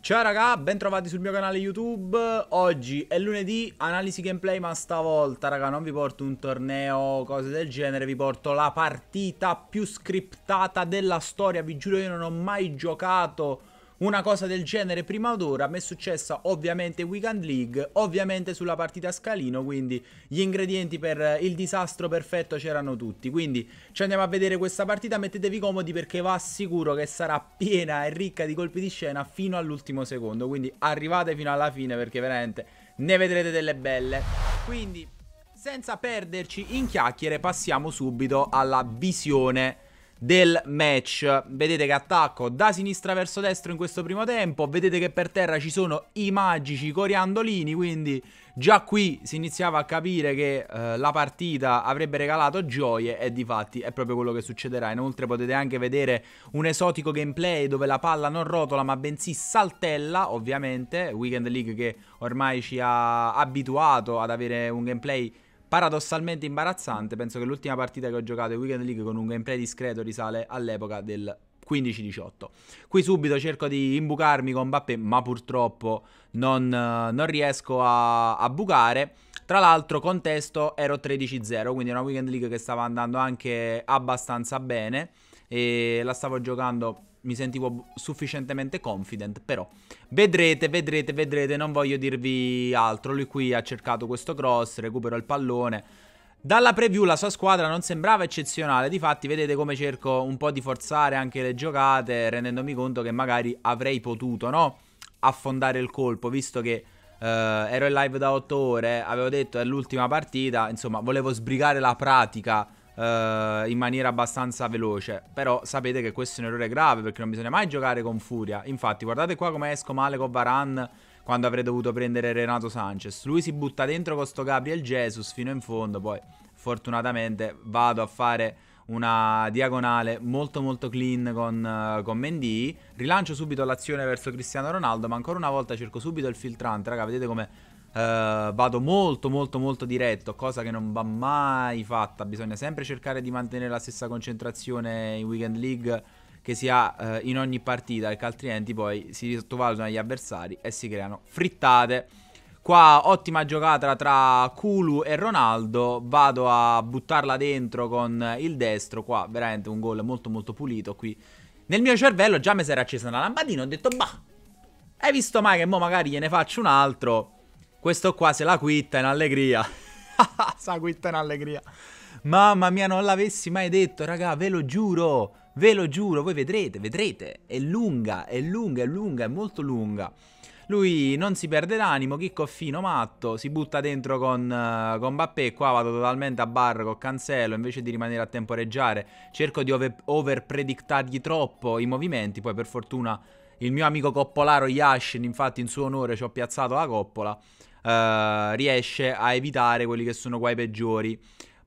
Ciao raga, bentrovati sul mio canale YouTube Oggi è lunedì, analisi gameplay ma stavolta raga non vi porto un torneo o cose del genere Vi porto la partita più scriptata della storia Vi giuro io non ho mai giocato una cosa del genere prima d'ora mi è successa ovviamente Weekend League, ovviamente sulla partita a scalino, quindi gli ingredienti per il disastro perfetto c'erano tutti. Quindi ci andiamo a vedere questa partita, mettetevi comodi perché va sicuro che sarà piena e ricca di colpi di scena fino all'ultimo secondo. Quindi arrivate fino alla fine perché veramente ne vedrete delle belle. Quindi senza perderci in chiacchiere passiamo subito alla visione del match. Vedete che attacco da sinistra verso destra in questo primo tempo, vedete che per terra ci sono i magici coriandolini, quindi già qui si iniziava a capire che eh, la partita avrebbe regalato gioie e di fatti è proprio quello che succederà. Inoltre potete anche vedere un esotico gameplay dove la palla non rotola ma bensì saltella, ovviamente, Weekend League che ormai ci ha abituato ad avere un gameplay paradossalmente imbarazzante. Penso che l'ultima partita che ho giocato in Weekend League con un gameplay discreto risale all'epoca del 15-18. Qui subito cerco di imbucarmi con Mbappé, ma purtroppo non, non riesco a, a, bucare. Tra l'altro, contesto, ero 13-0, quindi era una Weekend League che stava andando anche abbastanza bene. E la stavo giocando mi sentivo sufficientemente confident, però vedrete, vedrete, vedrete, non voglio dirvi altro. Lui qui ha cercato questo cross, recupero il pallone. Dalla preview la sua squadra non sembrava eccezionale, difatti vedete come cerco un po' di forzare anche le giocate, rendendomi conto che magari avrei potuto, no? Affondare il colpo, visto che eh, ero in live da 8 ore, avevo detto è l'ultima partita, insomma volevo sbrigare la pratica eh, in maniera abbastanza veloce. Però sapete che questo è un errore grave perché non bisogna mai giocare con furia. Infatti, guardate qua come esco male con Varan quando avrei dovuto prendere Renato Sanchez. Lui si butta dentro con sto Gabriel Jesus fino in fondo. Poi, fortunatamente, vado a fare una diagonale molto molto clean con, uh, con Mendy. Rilancio subito l'azione verso Cristiano Ronaldo, ma ancora una volta cerco subito il filtrante, raga, vedete come Uh, vado molto molto molto diretto, cosa che non va mai fatta, bisogna sempre cercare di mantenere la stessa concentrazione in Weekend League che si ha uh, in ogni partita, perché altrimenti poi si sottovalutano gli avversari e si creano frittate. Qua ottima giocata tra Kulu e Ronaldo, vado a buttarla dentro con il destro, qua veramente un gol molto molto pulito qui. Nel mio cervello già mi si era accesa una lampadina, ho detto bah, hai visto mai che mo magari gliene faccio un altro... Questo qua se la quitta in allegria. se la quitta in allegria. Mamma mia, non l'avessi mai detto, raga, ve lo giuro. Ve lo giuro, voi vedrete, vedrete. È lunga, è lunga, è lunga, è molto lunga. Lui non si perde d'animo, fino, matto, si butta dentro con, uh, con Bappé, qua vado totalmente a barra con Cancelo, invece di rimanere a temporeggiare cerco di over, over predictargli troppo i movimenti, poi per fortuna il mio amico coppolaro Yashin, infatti in suo onore ci ho piazzato la coppola, eh, riesce a evitare quelli che sono guai peggiori.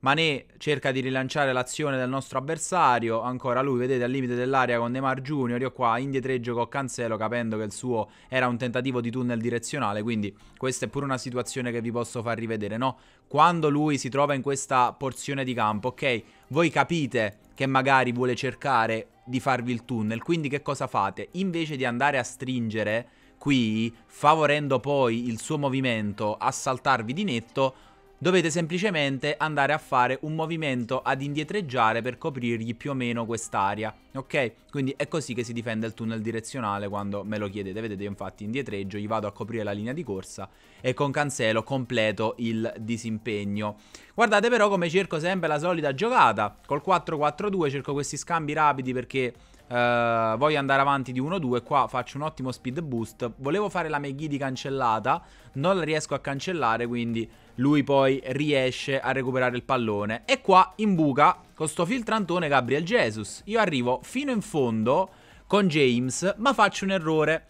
Mané cerca di rilanciare l'azione del nostro avversario, ancora lui vedete al limite dell'area con Neymar Junior, io qua indietreggio con Cancelo capendo che il suo era un tentativo di tunnel direzionale, quindi questa è pure una situazione che vi posso far rivedere, no? Quando lui si trova in questa porzione di campo, ok, voi capite che magari vuole cercare di farvi il tunnel, quindi che cosa fate? Invece di andare a stringere qui, favorendo poi il suo movimento a saltarvi di netto, dovete semplicemente andare a fare un movimento ad indietreggiare per coprirgli più o meno quest'area, ok? Quindi è così che si difende il tunnel direzionale quando me lo chiedete, vedete io infatti indietreggio, gli vado a coprire la linea di corsa e con cancelo completo il disimpegno. Guardate però come cerco sempre la solita giocata, col 4-4-2 cerco questi scambi rapidi perché Uh, voglio andare avanti di 1-2, qua faccio un ottimo speed boost. Volevo fare la Meghidi cancellata, non la riesco a cancellare, quindi lui poi riesce a recuperare il pallone. E qua in buca con sto filtrantone Gabriel Jesus. Io arrivo fino in fondo con James, ma faccio un errore.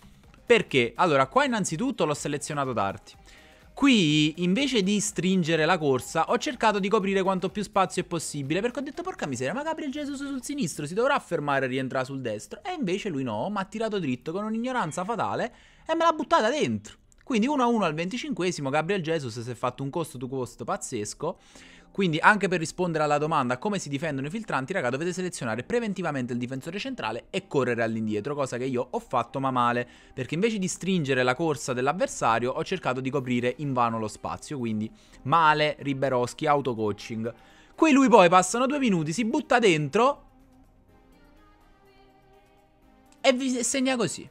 Perché? Allora, qua innanzitutto l'ho selezionato tardi. Qui, invece di stringere la corsa, ho cercato di coprire quanto più spazio è possibile, perché ho detto, porca miseria, ma Gabriel Jesus sul sinistro si dovrà fermare e rientrare sul destro. E invece lui no, mi ha tirato dritto con un'ignoranza fatale e me l'ha buttata dentro. Quindi 1-1 al 25 esimo Gabriel Jesus si è fatto un costo to costo pazzesco. Quindi anche per rispondere alla domanda come si difendono i filtranti, raga, dovete selezionare preventivamente il difensore centrale e correre all'indietro, cosa che io ho fatto ma male, perché invece di stringere la corsa dell'avversario ho cercato di coprire in vano lo spazio, quindi male, Riberoschi, autocoaching. Qui lui poi passano due minuti, si butta dentro e vi segna così.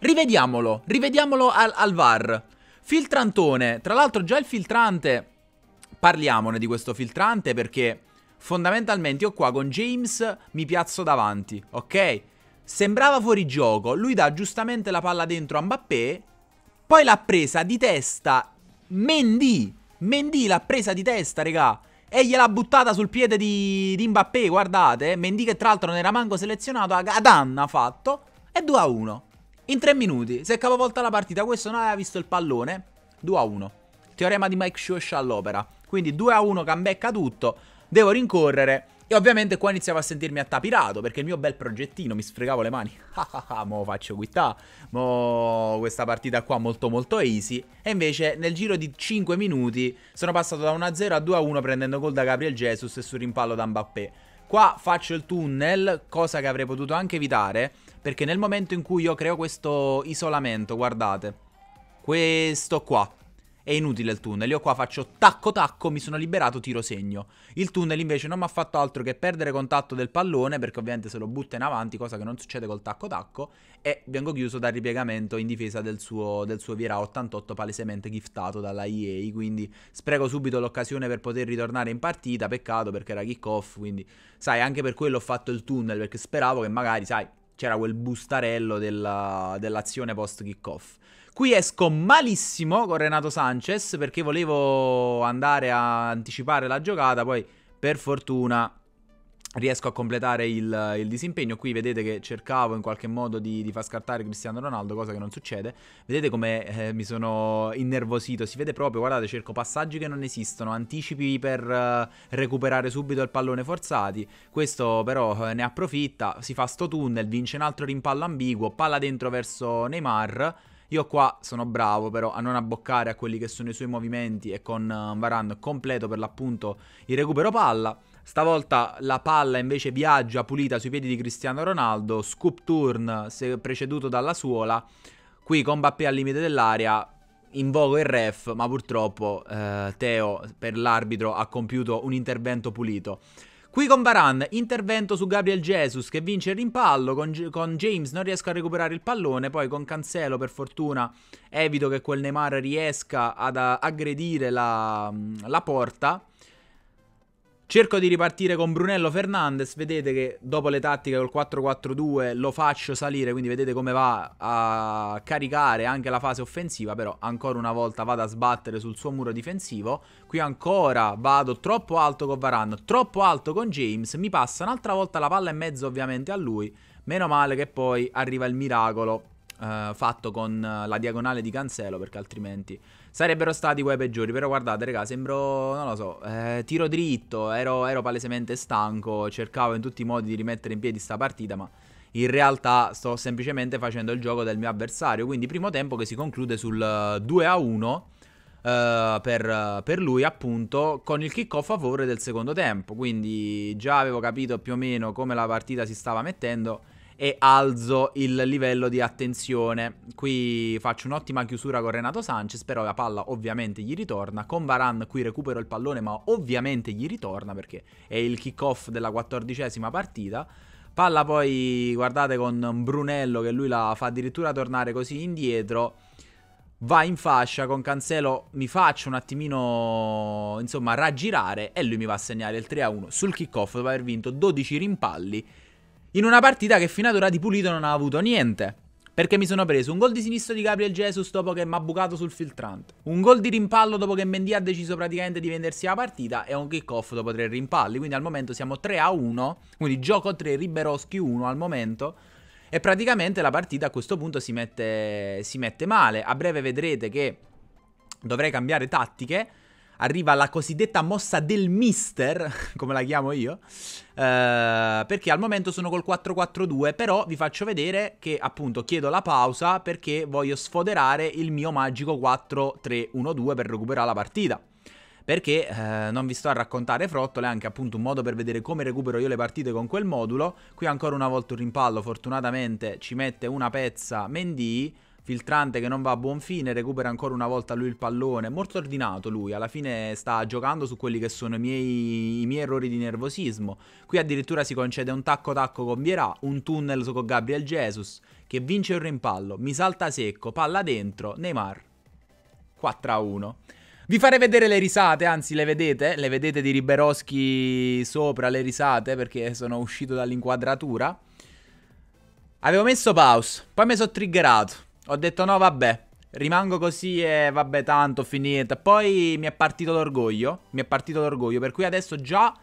Rivediamolo, rivediamolo al, al VAR. Filtrantone, tra l'altro già il filtrante parliamone di questo filtrante perché fondamentalmente io qua con James mi piazzo davanti, ok? Sembrava fuori gioco, lui dà giustamente la palla dentro a Mbappé, poi l'ha presa di testa Mendy, Mendy l'ha presa di testa, regà, e gliel'ha buttata sul piede di, di Mbappé, guardate, eh, Mendy che tra l'altro non era manco selezionato, ad Anna ha fatto, e 2 a 1. In 3 minuti, si è capovolta la partita, questo non aveva visto il pallone, 2 a 1. Teorema di Mike Scioscia all'opera. Quindi 2 a 1 cambecca tutto, devo rincorrere. E ovviamente qua iniziavo a sentirmi attapirato perché il mio bel progettino mi sfregavo le mani. Ah, mo faccio quittà. Mo questa partita qua molto molto easy. E invece nel giro di 5 minuti sono passato da 1-0 a 2-1 prendendo gol da Gabriel Jesus e sul rimpallo da Mbappé. Qua faccio il tunnel, cosa che avrei potuto anche evitare, perché nel momento in cui io creo questo isolamento, guardate, questo qua, è inutile il tunnel. Io qua faccio tacco tacco, mi sono liberato, tiro segno. Il tunnel invece non mi ha fatto altro che perdere contatto del pallone, perché ovviamente se lo butta in avanti, cosa che non succede col tacco tacco, e vengo chiuso dal ripiegamento in difesa del suo, del suo Viera 88 palesemente giftato dalla EA, quindi spreco subito l'occasione per poter ritornare in partita, peccato perché era kick off, quindi sai, anche per quello ho fatto il tunnel, perché speravo che magari, sai, c'era quel bustarello della, dell'azione post kickoff. Qui esco malissimo con Renato Sanchez perché volevo andare a anticipare la giocata, poi per fortuna riesco a completare il, il, disimpegno. Qui vedete che cercavo in qualche modo di, di far scartare Cristiano Ronaldo, cosa che non succede. Vedete come eh, mi sono innervosito, si vede proprio, guardate, cerco passaggi che non esistono, anticipi per eh, recuperare subito il pallone forzati. Questo però eh, ne approfitta, si fa sto tunnel, vince un altro rimpallo ambiguo, palla dentro verso Neymar. Io qua sono bravo però a non abboccare a quelli che sono i suoi movimenti e con eh, Varane completo per l'appunto il recupero palla. Stavolta la palla invece viaggia pulita sui piedi di Cristiano Ronaldo, scoop turn preceduto dalla suola. Qui con Mbappé al limite dell'area, invoco il ref, ma purtroppo eh, Teo per l'arbitro ha compiuto un intervento pulito. Qui con Varane, intervento su Gabriel Jesus che vince il rimpallo, con, con, James non riesco a recuperare il pallone, poi con Cancelo per fortuna evito che quel Neymar riesca ad aggredire la, la porta Cerco di ripartire con Brunello Fernandes, vedete che dopo le tattiche col 4-4-2 lo faccio salire, quindi vedete come va a caricare anche la fase offensiva, però ancora una volta vado a sbattere sul suo muro difensivo, qui ancora vado troppo alto con Varane, troppo alto con James, mi passa un'altra volta la palla e mezzo ovviamente a lui, meno male che poi arriva il miracolo eh, fatto con la diagonale di Cancelo perché altrimenti Sarebbero stati quei peggiori, però guardate, raga, sembro, non lo so, eh, tiro dritto, ero, ero, palesemente stanco, cercavo in tutti i modi di rimettere in piedi sta partita, ma in realtà sto semplicemente facendo il gioco del mio avversario, quindi primo tempo che si conclude sul 2-1 eh, eh, per, per, lui, appunto, con il kick-off a favore del secondo tempo, quindi già avevo capito più o meno come la partita si stava mettendo e alzo il livello di attenzione. Qui faccio un'ottima chiusura con Renato Sanchez, però la palla ovviamente gli ritorna. Con Varan qui recupero il pallone, ma ovviamente gli ritorna perché è il kick-off della quattordicesima partita. Palla poi, guardate, con Brunello che lui la fa addirittura tornare così indietro. Va in fascia con Cancelo, mi faccio un attimino, insomma, raggirare e lui mi va a segnare il 3-1 sul kick-off dopo aver vinto 12 rimpalli in una partita che fino ad ora di pulito non ha avuto niente. Perché mi sono preso un gol di sinistro di Gabriel Jesus dopo che mi ha bucato sul filtrante, un gol di rimpallo dopo che Mendy ha deciso praticamente di vendersi la partita e un kick-off dopo tre rimpalli, quindi al momento siamo 3 a 1, quindi gioco 3, Riberoschi 1 al momento. E praticamente la partita a questo punto si mette, si mette male. A breve vedrete che dovrei cambiare tattiche arriva la cosiddetta mossa del mister, come la chiamo io, eh, perché al momento sono col 4-4-2, però vi faccio vedere che appunto chiedo la pausa perché voglio sfoderare il mio magico 4-3-1-2 per recuperare la partita. Perché eh, non vi sto a raccontare frottole, è anche appunto un modo per vedere come recupero io le partite con quel modulo. Qui ancora una volta un rimpallo, fortunatamente ci mette una pezza Mendy filtrante che non va a buon fine, recupera ancora una volta lui il pallone, molto ordinato lui, alla fine sta giocando su quelli che sono i miei, i miei errori di nervosismo, qui addirittura si concede un tacco tacco con Vierà, un tunnel con Gabriel Jesus, che vince il rimpallo, mi salta secco, palla dentro, Neymar, 4 a 1. Vi farei vedere le risate, anzi le vedete, le vedete di Riberoschi sopra le risate perché sono uscito dall'inquadratura. Avevo messo pause, poi mi sono triggerato. Ho detto no, vabbè, rimango così e vabbè tanto, finita. Poi mi è partito l'orgoglio, mi è partito l'orgoglio, per cui adesso già...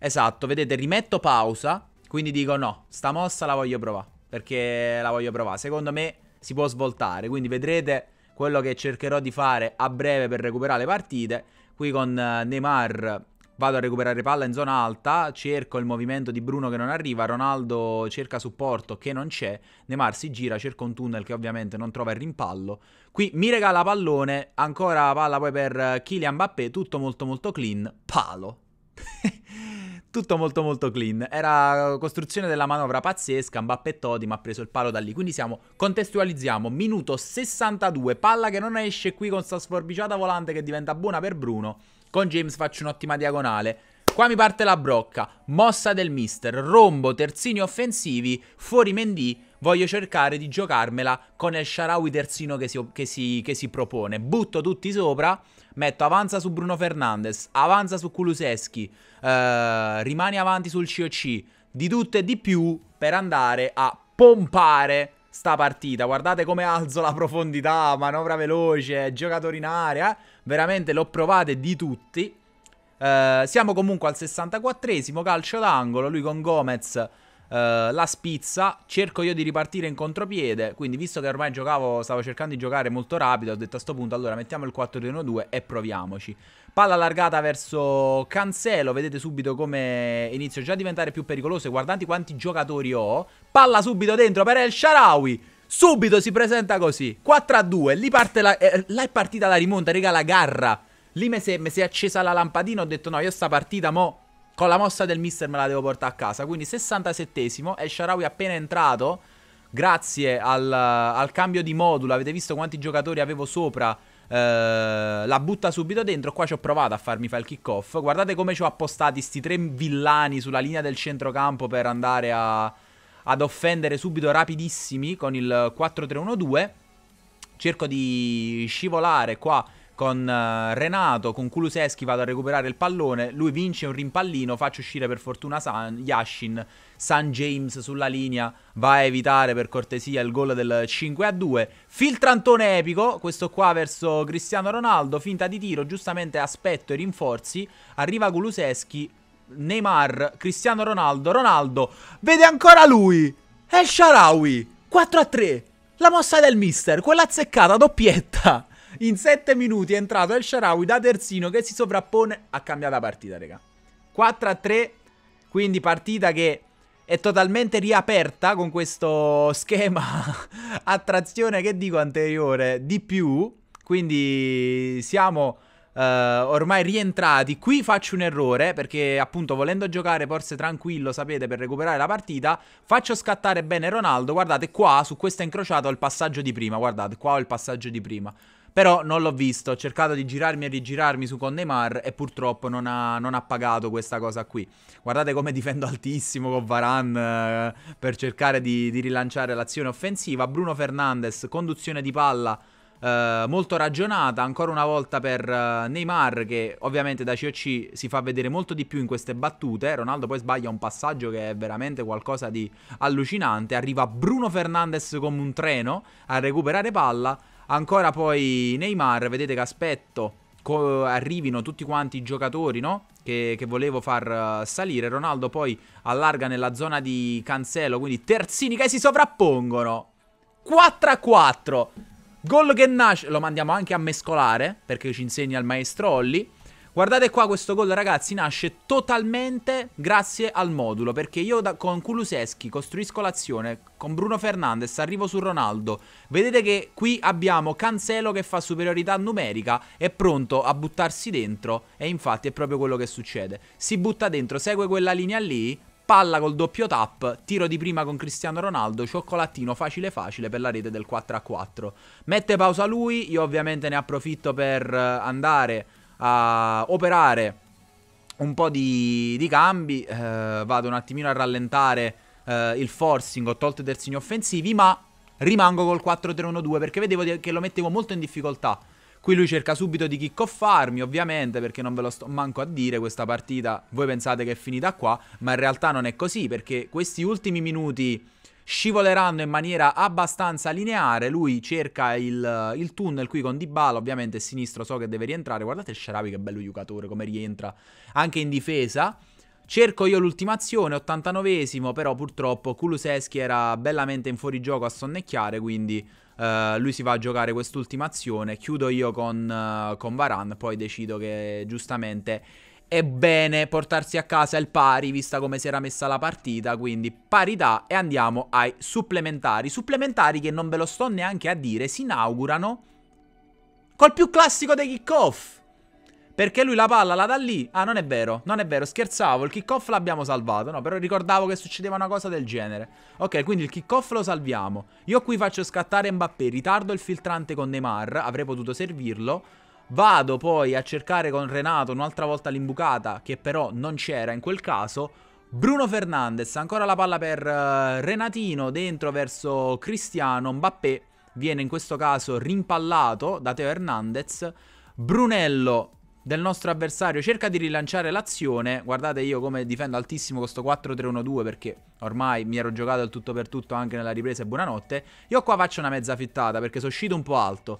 Esatto, vedete, rimetto pausa, quindi dico no, sta mossa la voglio provare, perché la voglio provare. Secondo me si può svoltare, quindi vedrete quello che cercherò di fare a breve per recuperare le partite. Qui con eh, Neymar vado a recuperare palla in zona alta, cerco il movimento di Bruno che non arriva, Ronaldo cerca supporto che non c'è, Neymar si gira, cerca un tunnel che ovviamente non trova il rimpallo. Qui mi regala pallone, ancora palla poi per Kylian Mbappé, tutto molto molto clean, palo. tutto molto molto clean. Era costruzione della manovra pazzesca, Mbappé Todi mi ha preso il palo da lì. Quindi siamo, contestualizziamo, minuto 62, palla che non esce qui con sta sforbiciata volante che diventa buona per Bruno. Con James faccio un'ottima diagonale. Qua mi parte la brocca, mossa del mister, rombo, terzini offensivi, fuori Mendy, voglio cercare di giocarmela con il Sharawi terzino che si, che, si, che si, propone. Butto tutti sopra, metto avanza su Bruno Fernandes, avanza su Kuluseschi, eh, rimani avanti sul COC, di tutto e di più per andare a pompare sta partita. Guardate come alzo la profondità, manovra veloce, giocatore in area. Veramente l'ho provate di tutti. Eh, siamo comunque al 64esimo, calcio d'angolo, lui con Gomez... Uh, la spizza, cerco io di ripartire in contropiede, quindi visto che ormai giocavo, stavo cercando di giocare molto rapido, ho detto a questo punto allora mettiamo il 4-1-2 e proviamoci. Palla allargata verso Cancelo, vedete subito come inizio già a diventare più pericoloso, guardate quanti giocatori ho. Palla subito dentro per El Sharawi. Subito si presenta così, 4 a 2, lì, la, eh, là è partita la rimonta, raga, la garra. Lì mi si è accesa la lampadina, ho detto no, io sta partita mo con la mossa del mister me la devo portare a casa. Quindi 67esimo, El Sharawi appena entrato, grazie al, al cambio di modulo, avete visto quanti giocatori avevo sopra eh, la butta subito dentro. Qua ci ho provato a farmi fare il kick off. Guardate come ci ho appostati sti tre villani sulla linea del centrocampo per andare a, ad offendere subito rapidissimi con il 4-3-1-2. Cerco di scivolare qua con uh, Renato, con Kuluseschi vado a recuperare il pallone, lui vince un rimpallino, faccio uscire per fortuna San, Yashin, San James sulla linea, va a evitare per cortesia il gol del 5 a 2, filtrantone epico, questo qua verso Cristiano Ronaldo, finta di tiro, giustamente aspetto i rinforzi, arriva Kuluseschi, Neymar, Cristiano Ronaldo, Ronaldo, vede ancora lui, El Sharawi, 4 a 3, la mossa del mister, quella azzeccata, doppietta. In 7 minuti è entrato El Sharawi da terzino che si sovrappone. Ha cambiato la partita, raga. 4 a 3. Quindi partita che è totalmente riaperta con questo schema a trazione, che dico, anteriore di più. Quindi siamo... Uh, ormai rientrati. Qui faccio un errore perché appunto volendo giocare forse tranquillo, sapete, per recuperare la partita, faccio scattare bene Ronaldo. Guardate qua, su questo è ho il passaggio di prima, guardate, qua ho il passaggio di prima. Però non l'ho visto, ho cercato di girarmi e rigirarmi su Conde Mar e purtroppo non ha, non ha, pagato questa cosa qui. Guardate come difendo altissimo con Varan eh, per cercare di, di rilanciare l'azione offensiva. Bruno Fernandes, conduzione di palla. Uh, molto ragionata ancora una volta per uh, Neymar che ovviamente da COC si fa vedere molto di più in queste battute Ronaldo poi sbaglia un passaggio che è veramente qualcosa di allucinante arriva Bruno Fernandes come un treno a recuperare palla Ancora poi Neymar, vedete che aspetto co- arrivino tutti quanti i giocatori, no? Che, che volevo far uh, salire. Ronaldo poi allarga nella zona di Cancelo, quindi terzini che si sovrappongono. 4 a 4. Gol che nasce, lo mandiamo anche a mescolare perché ci insegna il maestro Olli. Guardate qua questo gol ragazzi nasce totalmente grazie al modulo perché io da, con Kuluseschi costruisco l'azione, con Bruno Fernandes arrivo su Ronaldo. Vedete che qui abbiamo Cancelo che fa superiorità numerica, è pronto a buttarsi dentro e infatti è proprio quello che succede. Si butta dentro, segue quella linea lì, palla col doppio tap, tiro di prima con Cristiano Ronaldo, cioccolatino facile facile per la rete del 4 a 4. Mette pausa lui, io ovviamente ne approfitto per eh, andare a operare un po' di, di cambi, eh, vado un attimino a rallentare eh, il forcing, ho tolto i terzini offensivi, ma rimango col 4-3-1-2 perché vedevo che lo mettevo molto in difficoltà. Qui lui cerca subito di kickoffarmi, ovviamente, perché non ve lo sto manco a dire questa partita. Voi pensate che è finita qua, ma in realtà non è così, perché questi ultimi minuti scivoleranno in maniera abbastanza lineare. Lui cerca il, il tunnel qui con Dybala, ovviamente sinistro so che deve rientrare. Guardate il Sharabi che bello giocatore, come rientra anche in difesa. Cerco io l'ultima azione, 89esimo, però purtroppo Kuluseschi era bellamente in fuorigioco a sonnecchiare, quindi Uh, lui si va a giocare quest'ultima azione. Chiudo io con, uh, con Varan, poi decido che giustamente è bene portarsi a casa il pari, vista come si era messa la partita, quindi parità e andiamo ai supplementari. Supplementari che non ve lo sto neanche a dire, si inaugurano col più classico dei kickoff Perché lui la palla la dà lì? Ah, non è vero, non è vero, scherzavo, il kickoff l'abbiamo salvato, no, però ricordavo che succedeva una cosa del genere. Ok, quindi il kickoff lo salviamo. Io qui faccio scattare Mbappé, ritardo il filtrante con Neymar, avrei potuto servirlo. Vado poi a cercare con Renato un'altra volta l'imbucata, che però non c'era in quel caso. Bruno Fernandez, ancora la palla per eh, Renatino, dentro verso Cristiano, Mbappé viene in questo caso rimpallato da Teo Hernandez. Brunello del nostro avversario cerca di rilanciare l'azione. Guardate io come difendo altissimo questo 4-3-1-2 perché ormai mi ero giocato il tutto per tutto anche nella ripresa e buonanotte. Io qua faccio una mezza fittata perché sono uscito un po' alto.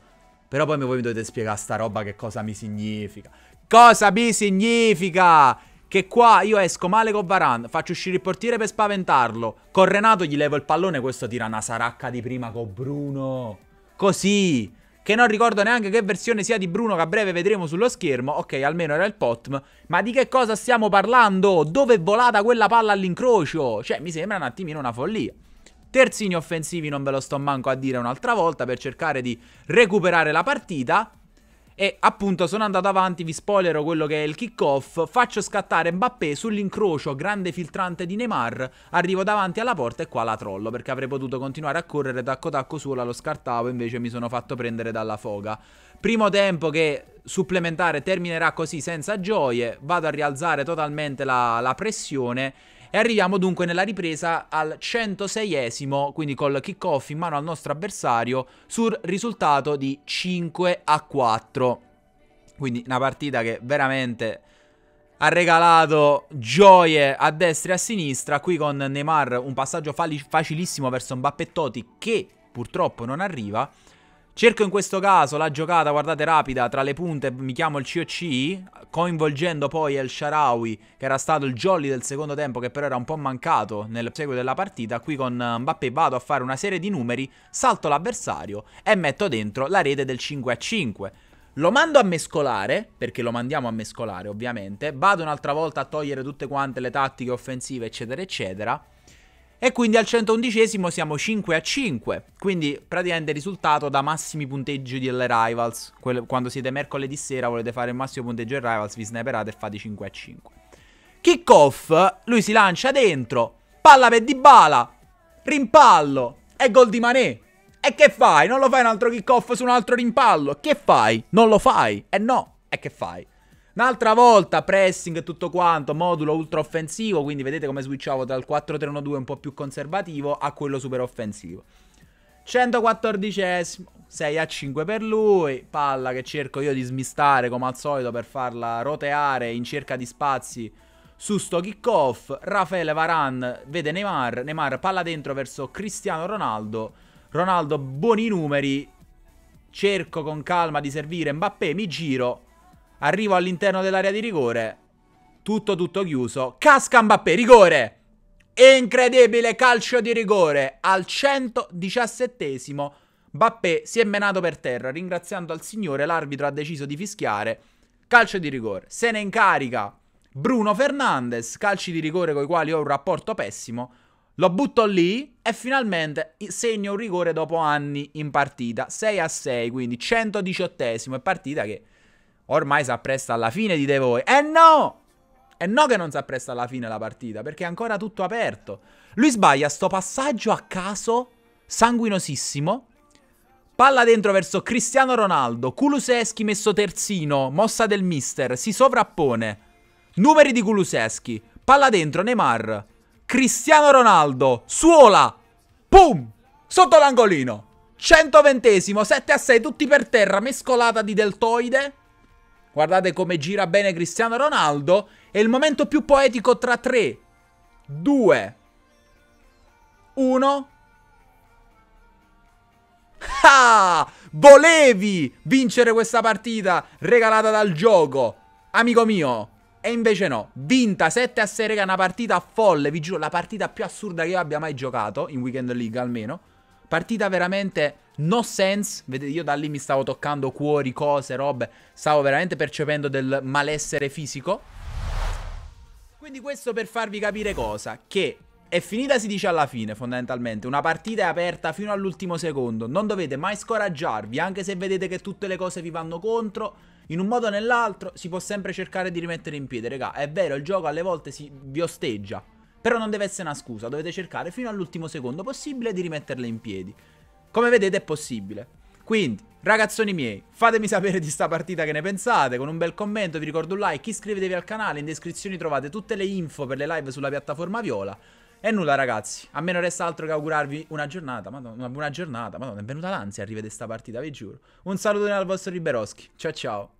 Però poi voi mi dovete spiegare sta roba che cosa mi significa. Cosa mi significa? Che qua io esco male con Varan, faccio uscire il portiere per spaventarlo. Con Renato gli levo il pallone, questo tira una saracca di prima con Bruno. Così. Che non ricordo neanche che versione sia di Bruno che a breve vedremo sullo schermo. Ok, almeno era il Potm. Ma di che cosa stiamo parlando? Dove è volata quella palla all'incrocio? Cioè, mi sembra un attimino una follia. Terzini offensivi non ve lo sto manco a dire un'altra volta per cercare di recuperare la partita. E appunto sono andato avanti, vi spoilerò quello che è il kick-off, faccio scattare Mbappé sull'incrocio, grande filtrante di Neymar, arrivo davanti alla porta e qua la trollo perché avrei potuto continuare a correre tacco tacco sola, lo scartavo, invece mi sono fatto prendere dalla foga. Primo tempo che supplementare terminerà così senza gioie, vado a rialzare totalmente la, la pressione e arriviamo dunque nella ripresa al 106esimo, quindi col kick-off in mano al nostro avversario, sul risultato di 5 a 4. Quindi una partita che veramente ha regalato gioie a destra e a sinistra. Qui con Neymar un passaggio facilissimo verso Mbappettoti che purtroppo non arriva. Cerco in questo caso la giocata, guardate, rapida, tra le punte, mi chiamo il COC, coinvolgendo poi El Sharawi, che era stato il jolly del secondo tempo, che però era un po' mancato nel seguito della partita. Qui con Mbappé vado a fare una serie di numeri, salto l'avversario e metto dentro la rete del 5 a 5. Lo mando a mescolare, perché lo mandiamo a mescolare ovviamente, vado un'altra volta a togliere tutte quante le tattiche offensive eccetera eccetera e quindi al 111 siamo 5 a 5. Quindi praticamente risultato da massimi punteggi delle Rivals. quando siete mercoledì sera volete fare il massimo punteggio in Rivals, vi sniperate e fate 5 a 5. Kickoff, lui si lancia dentro. Palla per Dybala. Rimpallo. E gol di Manè. E che fai? Non lo fai un altro kickoff su un altro rimpallo? Che fai? Non lo fai? E eh no. E che fai? Un'altra volta pressing e tutto quanto, modulo ultra offensivo, quindi vedete come switchavo dal 4-3-1-2 un po' più conservativo a quello super offensivo. 114esimo, 6 a 5 per lui, palla che cerco io di smistare come al solito per farla roteare in cerca di spazi su sto kickoff. Raffaele Varan vede Neymar, Neymar palla dentro verso Cristiano Ronaldo. Ronaldo buoni numeri, cerco con calma di servire Mbappé, mi giro, Arrivo all'interno dell'area di rigore. Tutto, tutto chiuso. Casca Mbappé, rigore! Incredibile calcio di rigore al 117esimo. Bappé si è menato per terra, ringraziando al signore l'arbitro ha deciso di fischiare. Calcio di rigore. Se ne incarica Bruno Fernandes, calci di rigore con i quali ho un rapporto pessimo. Lo butto lì e finalmente segno un rigore dopo anni in partita. 6 a 6, quindi 118esimo. partita che ormai si appresta alla fine di De Voi. E eh no! E eh no che non si appresta alla fine la partita, perché è ancora tutto aperto. Lui sbaglia sto passaggio a caso, sanguinosissimo. Palla dentro verso Cristiano Ronaldo, Kuluseschi messo terzino, mossa del mister, si sovrappone. Numeri di Kuluseschi, palla dentro Neymar, Cristiano Ronaldo, suola, pum, sotto l'angolino. 120 7 a 6, tutti per terra, mescolata di deltoide. Guardate come gira bene Cristiano Ronaldo. E il momento più poetico tra 3, 2, 1. Ah! Volevi vincere questa partita regalata dal gioco, amico mio. E invece no, vinta 7 a 6, raga, una partita folle, vi giuro, la partita più assurda che io abbia mai giocato, in Weekend League almeno. Partita veramente no sense. Vedete, io da lì mi stavo toccando cuori, cose, robe. Stavo veramente percependo del malessere fisico. Quindi questo per farvi capire cosa? Che è finita si dice alla fine fondamentalmente, una partita è aperta fino all'ultimo secondo, non dovete mai scoraggiarvi, anche se vedete che tutte le cose vi vanno contro, in un modo o nell'altro si può sempre cercare di rimettere in piedi, raga, è vero il gioco alle volte si vi osteggia, però non deve essere una scusa, dovete cercare fino all'ultimo secondo possibile di rimetterle in piedi. Come vedete è possibile. Quindi, ragazzoni miei, fatemi sapere di sta partita che ne pensate, con un bel commento, vi ricordo un like, iscrivetevi al canale, in descrizione trovate tutte le info per le live sulla piattaforma Viola. E nulla ragazzi, a me non resta altro che augurarvi una giornata, madonna, una buona giornata, madonna, è venuta l'ansia a rivedere sta partita, vi giuro. Un saluto dal vostro Liberoschi, ciao ciao.